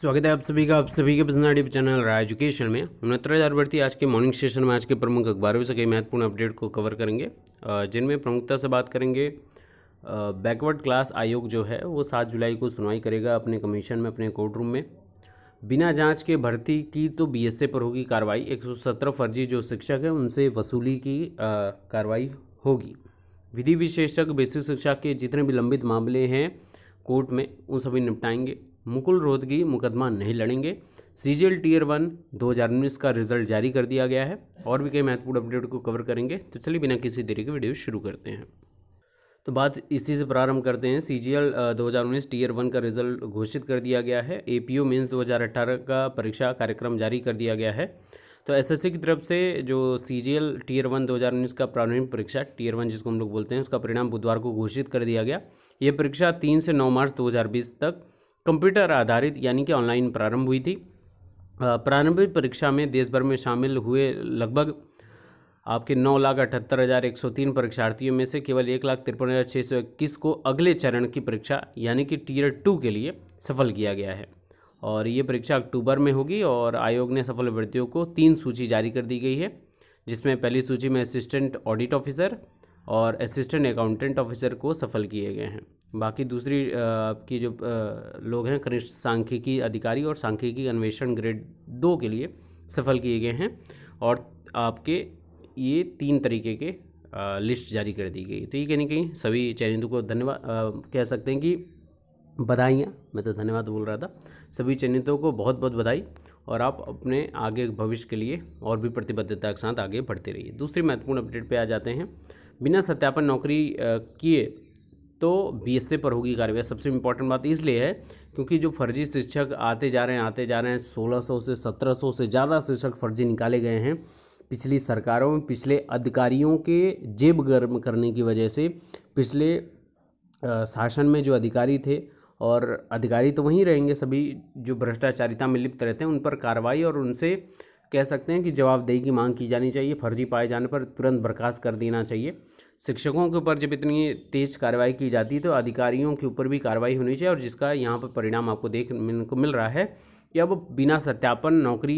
स्वागत है आप सभी का आप सभी के पसंद चैनल रहा एजुकेशन में उनहत्तर हज़ार भर्ती आज के मॉर्निंग सेशन में आज के प्रमुख अखबारों से कई महत्वपूर्ण अपडेट को कवर करेंगे जिनमें प्रमुखता से बात करेंगे बैकवर्ड क्लास आयोग जो है वो सात जुलाई को सुनवाई करेगा अपने कमीशन में अपने कोर्ट रूम में बिना जाँच के भर्ती की तो बी पर होगी कार्रवाई एक फर्जी जो शिक्षक हैं उनसे वसूली की कार्रवाई होगी विधि विशेषज्ञ बेसिक शिक्षा के जितने भी लंबित मामले हैं कोर्ट में उन सभी निपटाएंगे मुकुल रोहतगी मुकदमा नहीं लड़ेंगे सीजीएल टीयर वन उन्नीस का रिजल्ट जारी कर दिया गया है और भी कई महत्वपूर्ण अपडेट को कवर करेंगे तो चलिए बिना किसी देरी के वीडियो शुरू करते हैं तो बात इसी से प्रारंभ करते हैं सी जी एल दो हज़ार उन्नीस टीयर वन का रिजल्ट घोषित कर दिया गया है ए पी ओ मीन्स दो हज़ार अट्ठारह का परीक्षा कार्यक्रम जारी कर दिया गया है तो एस एस सी की तरफ से जो C G L tier one दो हज़ार उन्नीस का प्रारंभिक परीक्षा टीयर वन जिसको हम लोग बोलते हैं उसका परिणाम बुधवार को घोषित कर दिया गया ये परीक्षा तीन से नौ मार्च दो हज़ार बीस तक कंप्यूटर आधारित यानी कि ऑनलाइन प्रारंभ हुई थी प्रारंभिक परीक्षा में देश भर में शामिल हुए लगभग आपके नौ लाख अठहत्तर हज़ार एक सौ तीन परीक्षार्थियों में से केवल एक लाख तिरपन हज़ार छः सौ इक्कीस को अगले चरण की परीक्षा यानी कि टीयर टू के लिए सफल किया गया है और ये परीक्षा अक्टूबर में होगी और आयोग ने सफल अभ्यर्थियों को तीन सूची जारी कर दी गई है जिसमें पहली सूची में असिस्टेंट ऑडिट ऑफिसर और असिस्टेंट अकाउंटेंट ऑफिसर को सफल किए गए हैं बाकी दूसरी आपकी जो लोग हैं कनिष्ठ सांख्यिकी अधिकारी और सांख्यिकी अन्वेषण ग्रेड दो के लिए सफल किए गए हैं और आपके ये तीन तरीके के लिस्ट जारी कर दी गई तो ये कहीं ना कहीं सभी चयनितों को धन्यवाद कह सकते हैं कि बधाइयाँ मैं तो धन्यवाद बोल रहा था सभी चयनितों को बहुत बहुत बधाई और आप अपने आगे भविष्य के लिए और भी प्रतिबद्धता के साथ आगे बढ़ते रहिए दूसरी महत्वपूर्ण अपडेट पे आ जाते हैं बिना सत्यापन नौकरी किए तो बीएसए पर होगी कार्रवाई सबसे इम्पोर्टेंट बात इसलिए है क्योंकि जो फर्जी शिक्षक आते जा रहे हैं आते जा रहे हैं 1600 से 1700 से ज़्यादा शिक्षक फर्जी निकाले गए हैं पिछली सरकारों में पिछले अधिकारियों के जेब गर्म करने की वजह से पिछले शासन में जो अधिकारी थे और अधिकारी तो वहीं रहेंगे सभी जो भ्रष्टाचारिता में लिप्त रहते हैं उन पर कार्रवाई और उनसे कह सकते हैं कि जवाबदेही की मांग की जानी चाहिए फर्जी पाए जाने पर तुरंत बर्खास्त कर देना चाहिए शिक्षकों के ऊपर जब इतनी तेज़ कार्रवाई की जाती है तो अधिकारियों के ऊपर भी कार्रवाई होनी चाहिए और जिसका यहाँ पर परिणाम आपको देख को मिल रहा है कि अब बिना सत्यापन नौकरी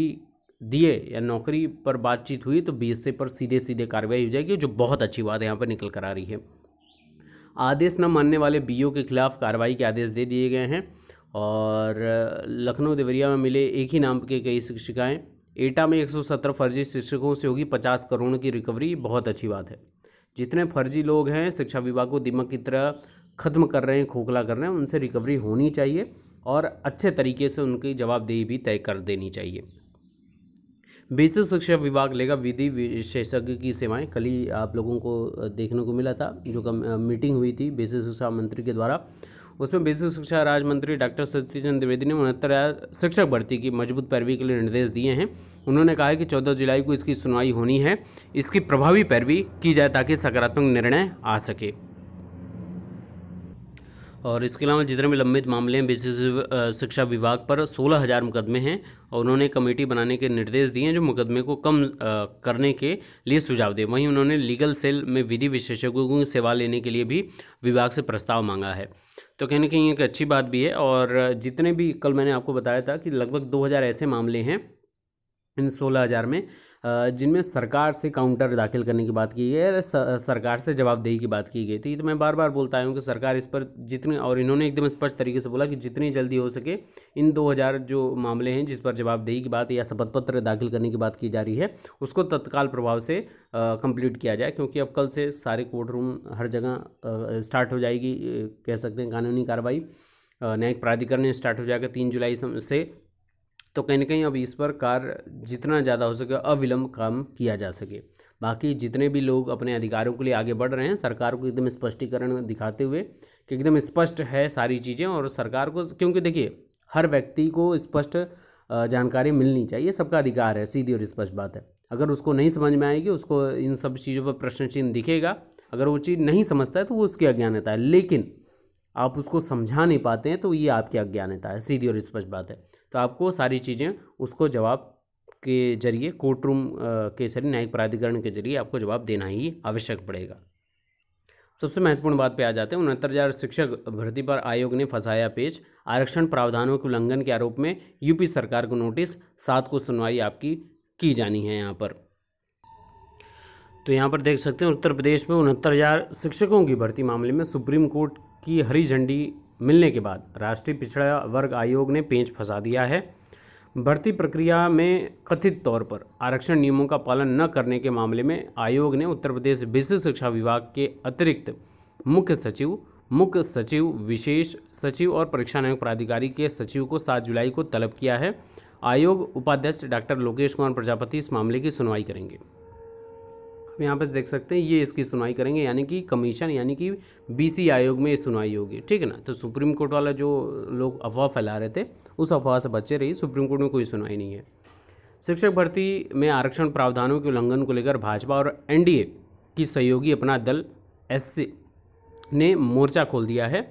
दिए या नौकरी पर बातचीत हुई तो बीएसए पर सीधे सीधे कार्रवाई हो जाएगी जो बहुत अच्छी बात यहाँ पर निकल कर आ रही है आदेश न मानने वाले बी के खिलाफ कार्रवाई के आदेश दे दिए गए हैं और लखनऊ देवरिया में मिले एक ही नाम के कई शिक्षिकाएँ एटा में 117 फर्जी शिक्षकों से होगी 50 करोड़ की रिकवरी बहुत अच्छी बात है जितने फर्जी लोग हैं शिक्षा विभाग को दिमाग की तरह ख़त्म कर रहे हैं खोखला कर रहे हैं उनसे रिकवरी होनी चाहिए और अच्छे तरीके से उनकी जवाबदेही भी तय कर देनी चाहिए बेसिक शिक्षा विभाग लेगा विधि विशेषज्ञ की सेवाएं कल ही आप लोगों को देखने को मिला था जो कम मीटिंग हुई थी बेसिक शिक्षा मंत्री के द्वारा उसमें बेसिक शिक्षा राज्य मंत्री डॉक्टर सत्यचंद द्विवेदी ने उनहत्तर शिक्षक भर्ती की मजबूत पैरवी के लिए निर्देश दिए हैं उन्होंने कहा है कि चौदह जुलाई को इसकी सुनवाई होनी है इसकी प्रभावी पैरवी की जाए ताकि सकारात्मक निर्णय आ सके और इसके अलावा जितने भी लंबित मामले हैं बेसिस शिक्षा विभाग पर सोलह हज़ार मुकदमे हैं और उन्होंने कमेटी बनाने के निर्देश दिए हैं जो मुकदमे को कम करने के लिए सुझाव दें वहीं उन्होंने लीगल सेल में विधि विशेषज्ञों की सेवा लेने के लिए भी विभाग से प्रस्ताव मांगा है तो कहीं ना कहीं एक अच्छी बात भी है और जितने भी कल मैंने आपको बताया था कि लगभग 2000 ऐसे मामले हैं इन सोलह हज़ार में जिनमें सरकार से काउंटर दाखिल करने की बात की गई है सरकार से जवाबदेही की बात की गई थी तो मैं बार बार बोलता हूँ कि सरकार इस पर जितने और इन्होंने एकदम स्पष्ट तरीके से बोला कि जितनी जल्दी हो सके इन 2000 जो मामले हैं जिस पर जवाबदेही की बात या शपथ पत्र दाखिल करने की बात की जा रही है उसको तत्काल प्रभाव से कंप्लीट किया जाए क्योंकि अब कल से सारे कोर्ट रूम हर जगह स्टार्ट हो जाएगी कह सकते हैं कानूनी कार्रवाई न्यायिक प्राधिकरण स्टार्ट हो जाएगा तीन जुलाई से तो कहीं ना कहीं अब इस पर कार्य जितना ज़्यादा हो सके अविलंब काम किया जा सके बाकी जितने भी लोग अपने अधिकारों के लिए आगे बढ़ रहे हैं सरकार को एकदम स्पष्टीकरण दिखाते हुए कि एकदम स्पष्ट है सारी चीज़ें और सरकार को क्योंकि देखिए हर व्यक्ति को स्पष्ट जानकारी मिलनी चाहिए सबका अधिकार है सीधी और स्पष्ट बात है अगर उसको नहीं समझ में आएगी उसको इन सब चीज़ों पर प्रश्न चिन्ह दिखेगा अगर वो चीज़ नहीं समझता है तो वो उसकी अज्ञानता है लेकिन आप उसको समझा नहीं पाते हैं तो ये आपकी अज्ञानता है सीधी और स्पष्ट बात है तो आपको सारी चीज़ें उसको जवाब के जरिए कोर्ट रूम के जरिए न्यायिक प्राधिकरण के जरिए आपको जवाब देना ही आवश्यक पड़ेगा सबसे महत्वपूर्ण बात पे आ जाते हैं उनहत्तर हज़ार शिक्षक भर्ती पर आयोग ने फंसाया पेज आरक्षण प्रावधानों के उल्लंघन के आरोप में यूपी सरकार को नोटिस सात को सुनवाई आपकी की जानी है यहाँ पर तो यहाँ पर देख सकते हैं उत्तर प्रदेश में उनहत्तर हज़ार शिक्षकों की भर्ती मामले में सुप्रीम कोर्ट की हरी झंडी मिलने के बाद राष्ट्रीय पिछड़ा वर्ग आयोग ने पेंच फंसा दिया है भर्ती प्रक्रिया में कथित तौर पर आरक्षण नियमों का पालन न करने के मामले में आयोग ने उत्तर प्रदेश विशेष शिक्षा विभाग के अतिरिक्त मुख्य सचिव मुख्य सचिव विशेष सचिव और परीक्षा नियोग प्राधिकारी के सचिव को सात जुलाई को तलब किया है आयोग उपाध्यक्ष डॉक्टर लोकेश कुमार प्रजापति इस मामले की सुनवाई करेंगे आप यहाँ पर देख सकते हैं ये इसकी सुनवाई करेंगे यानी कि कमीशन यानी कि बीसी आयोग में ये सुनवाई होगी ठीक है ना तो सुप्रीम कोर्ट वाला जो लोग अफवाह फैला रहे थे उस अफवाह से बचे रही सुप्रीम कोर्ट में कोई सुनवाई नहीं है शिक्षक भर्ती में आरक्षण प्रावधानों के उल्लंघन को लेकर भाजपा और एन की सहयोगी अपना दल एस ने मोर्चा खोल दिया है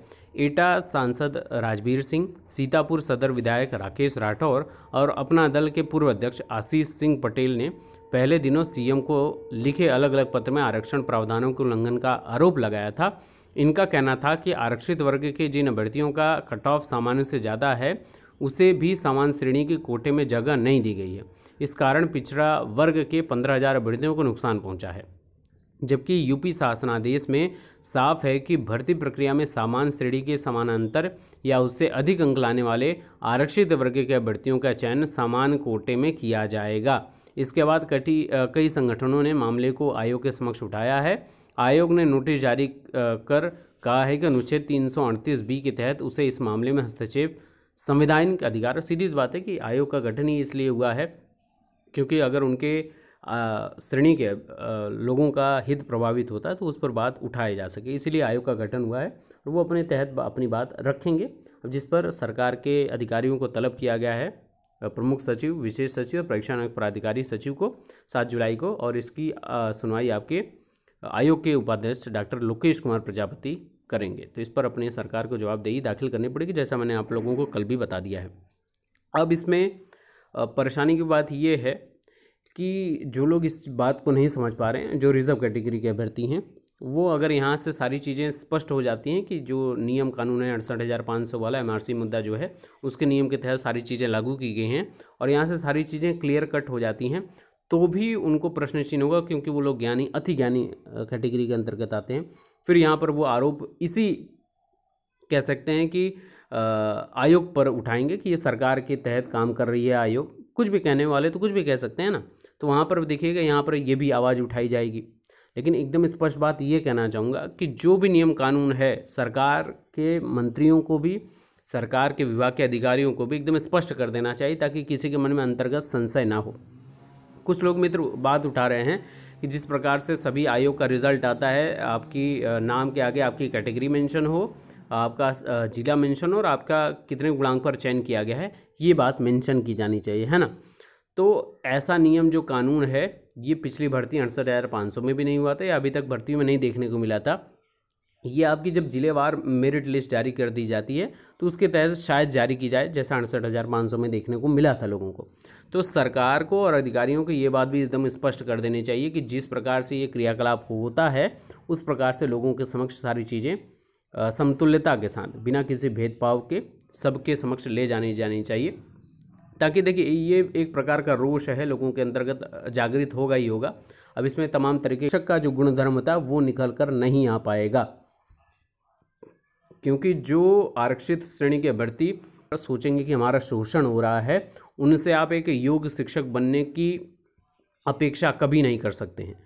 एटा सांसद राजवीर सिंह सीतापुर सदर विधायक राकेश राठौर और अपना दल के पूर्व अध्यक्ष आशीष सिंह पटेल ने पहले दिनों सीएम को लिखे अलग अलग पत्र में आरक्षण प्रावधानों के उल्लंघन का आरोप लगाया था इनका कहना था कि आरक्षित वर्ग के जिन अभ्यर्थियों का कट ऑफ सामान्य से ज़्यादा है उसे भी सामान्य श्रेणी के कोटे में जगह नहीं दी गई है इस कारण पिछड़ा वर्ग के पंद्रह हज़ार अभ्यर्थियों को नुकसान पहुंचा है जबकि यूपी शासनादेश में साफ है कि भर्ती प्रक्रिया में सामान्य श्रेणी के समानांतर या उससे अधिक अंक लाने वाले आरक्षित वर्ग के अभ्यर्थियों का चयन सामान कोटे में किया जाएगा इसके बाद कटी कई संगठनों ने मामले को आयोग के समक्ष उठाया है आयोग ने नोटिस जारी कर कहा है कि अनुच्छेद तीन बी के तहत उसे इस मामले में हस्तक्षेप संविधान का अधिकार सीधी बात है कि आयोग का गठन ही इसलिए हुआ है क्योंकि अगर उनके श्रेणी के आ, लोगों का हित प्रभावित होता है तो उस पर बात उठाई जा सके इसीलिए आयोग का गठन हुआ है और वो अपने तहत अपनी बात रखेंगे जिस पर सरकार के अधिकारियों को तलब किया गया है प्रमुख सचिव विशेष सचिव और परीक्षा प्राधिकारी सचिव को सात जुलाई को और इसकी सुनवाई आपके आयोग के उपाध्यक्ष डॉक्टर लोकेश कुमार प्रजापति करेंगे तो इस पर अपने सरकार को जवाबदेही दाखिल करनी पड़ेगी जैसा मैंने आप लोगों को कल भी बता दिया है अब इसमें परेशानी की बात ये है कि जो लोग इस बात को नहीं समझ पा रहे हैं जो रिज़र्व कैटेगरी के अभ्यर्थी हैं वो अगर यहाँ से सारी चीज़ें स्पष्ट हो जाती हैं कि जो नियम कानून है अड़सठ हज़ार पाँच सौ वाला सी मुद्दा जो है उसके नियम के तहत सारी चीज़ें लागू की गई हैं और यहाँ से सारी चीज़ें क्लियर कट हो जाती हैं तो भी उनको प्रश्न चिन्ह होगा क्योंकि वो लोग ज्ञानी अति ज्ञानी कैटेगरी के अंतर्गत आते हैं फिर यहाँ पर वो आरोप इसी कह सकते हैं कि आयोग पर उठाएंगे कि ये सरकार के तहत काम कर रही है आयोग कुछ भी कहने वाले तो कुछ भी कह सकते हैं ना तो वहाँ पर देखिएगा यहाँ पर ये भी आवाज़ उठाई जाएगी लेकिन एकदम स्पष्ट बात ये कहना चाहूँगा कि जो भी नियम कानून है सरकार के मंत्रियों को भी सरकार के विभाग के अधिकारियों को भी एकदम स्पष्ट कर देना चाहिए ताकि किसी के मन में अंतर्गत संशय ना हो कुछ लोग मित्र बात उठा रहे हैं कि जिस प्रकार से सभी आयोग का रिजल्ट आता है आपकी नाम के आगे आपकी कैटेगरी मेंशन हो आपका जिला मेंशन हो और आपका कितने गुणांक पर चयन किया गया है ये बात मेंशन की जानी चाहिए है ना तो ऐसा नियम जो कानून है ये पिछली भर्ती अड़सठ हज़ार पाँच सौ में भी नहीं हुआ था या अभी तक भर्ती में नहीं देखने को मिला था ये आपकी जब जिलेवार मेरिट लिस्ट जारी कर दी जाती है तो उसके तहत शायद जारी की जाए जैसा अड़सठ हज़ार पाँच सौ में देखने को मिला था लोगों को तो सरकार को और अधिकारियों को ये बात भी एकदम स्पष्ट कर देनी चाहिए कि जिस प्रकार से ये क्रियाकलाप होता है उस प्रकार से लोगों के समक्ष सारी चीज़ें समतुल्यता के साथ बिना किसी भेदभाव के सबके समक्ष ले जानी जानी चाहिए ताकि देखिए ये एक प्रकार का रोष है लोगों के अंतर्गत जागृत होगा ही होगा अब इसमें तमाम तरीके शिक्षक का जो गुणधर्म था वो निकल कर नहीं आ पाएगा क्योंकि जो आरक्षित श्रेणी के अभ्यर्थी सोचेंगे कि हमारा शोषण हो रहा है उनसे आप एक योग्य शिक्षक बनने की अपेक्षा कभी नहीं कर सकते हैं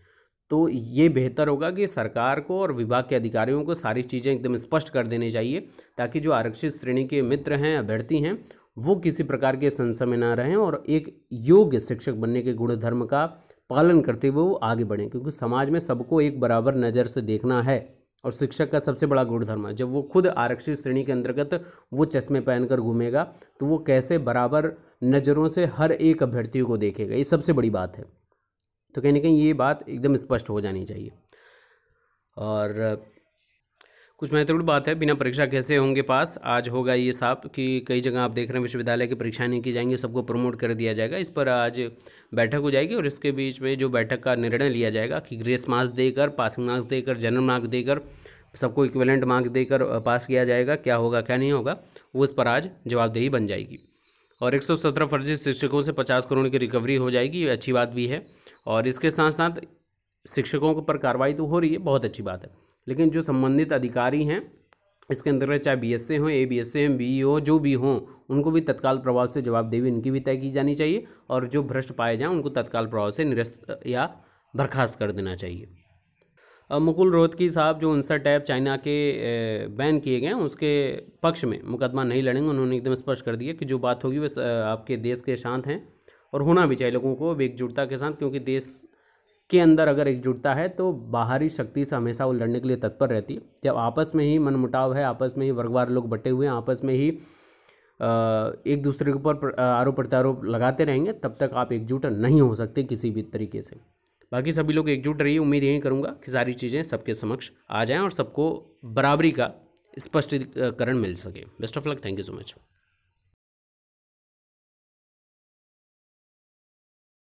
तो ये बेहतर होगा कि सरकार को और विभाग के अधिकारियों को सारी चीज़ें एकदम स्पष्ट कर देनी चाहिए ताकि जो आरक्षित श्रेणी के मित्र हैं अभ्यर्थी हैं वो किसी प्रकार के संशय में ना रहें और एक योग्य शिक्षक बनने के गुण धर्म का पालन करते हुए वो आगे बढ़ें क्योंकि समाज में सबको एक बराबर नज़र से देखना है और शिक्षक का सबसे बड़ा गुण धर्म है जब वो खुद आरक्षित श्रेणी के अंतर्गत वो चश्मे पहनकर घूमेगा तो वो कैसे बराबर नज़रों से हर एक अभ्यर्थी को देखेगा ये सबसे बड़ी बात है तो कहीं ना कहीं ये बात एकदम स्पष्ट हो जानी चाहिए और कुछ महत्वपूर्ण बात है बिना परीक्षा कैसे होंगे पास आज होगा ये साफ कि कई जगह आप देख रहे हैं विश्वविद्यालय की परीक्षाएं नहीं की जाएंगी सबको प्रमोट कर दिया जाएगा इस पर आज बैठक हो जाएगी और इसके बीच में जो बैठक का निर्णय लिया जाएगा कि ग्रेस मार्क्स देकर पासिंग मार्क्स देकर जनरल मार्क्स देकर सबको इक्वलेंट मार्क्स देकर पास किया जाएगा क्या होगा क्या नहीं होगा वो इस पर आज जवाबदेही बन जाएगी और एक फर्जी शिक्षकों से पचास करोड़ की रिकवरी हो जाएगी अच्छी बात भी है और इसके साथ साथ शिक्षकों पर कार्रवाई तो हो रही है बहुत अच्छी बात है लेकिन जो संबंधित अधिकारी हैं इसके अंतर्गत चाहे बी एस ए हों A B S M B हो जो भी हों उनको भी तत्काल प्रभाव से जवाबदेही इनकी भी तय की जानी चाहिए और जो भ्रष्ट पाए जाएं उनको तत्काल प्रभाव से निरस्त या बर्खास्त कर देना चाहिए अब मुकुल रोहतकी साहब जो उनसठ टैप चाइना के बैन किए गए हैं उसके पक्ष में मुकदमा नहीं लड़ेंगे उन्होंने एकदम स्पष्ट कर दिया कि जो बात होगी वह आपके देश के शांत हैं और होना भी चाहिए लोगों को एकजुटता के साथ क्योंकि देश के अंदर अगर एकजुटता है तो बाहरी शक्ति से हमेशा वो लड़ने के लिए तत्पर रहती है जब आपस में ही मनमुटाव है आपस में ही वर्गवार लोग बटे हुए हैं आपस में ही एक दूसरे के ऊपर आरोप प्रत्यारोप लगाते रहेंगे तब तक आप एकजुट नहीं हो सकते किसी भी तरीके से बाकी सभी लोग एकजुट रहिए उम्मीद यही करूँगा कि सारी चीज़ें सबके समक्ष आ जाएँ और सबको बराबरी का स्पष्टीकरण मिल सके best of luck thank you so much